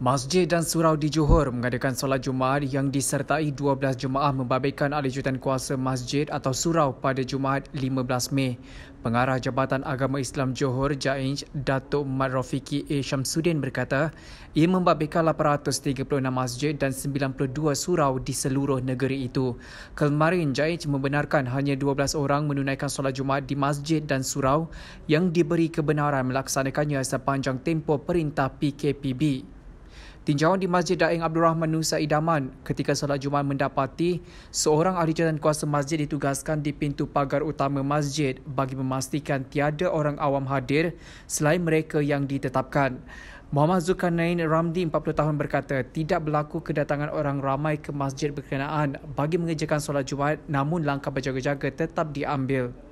Masjid dan surau di Johor mengadakan solat Jumaat yang disertai 12 jemaah membabitkan alijutan kuasa masjid atau surau pada Jumaat 15 Mei. Pengarah Jabatan Agama Islam Johor, Jaij Datuk Mat Rafiki A. Shamsuddin berkata, ia membabitkan 836 masjid dan 92 surau di seluruh negeri itu. Kemarin, Jaij membenarkan hanya 12 orang menunaikan solat Jumaat di masjid dan surau yang diberi kebenaran melaksanakannya sepanjang tempoh perintah PKPB. Tinjauan di Masjid Daeng Abdul Rahman Nusa Idaman ketika solat Jumaat mendapati seorang ahli jalan kuasa masjid ditugaskan di pintu pagar utama masjid bagi memastikan tiada orang awam hadir selain mereka yang ditetapkan. Muhammad Zulkarnain Ramdi 40 tahun berkata tidak berlaku kedatangan orang ramai ke masjid berkenaan bagi mengerjakan solat Jumaat namun langkah berjaga-jaga tetap diambil.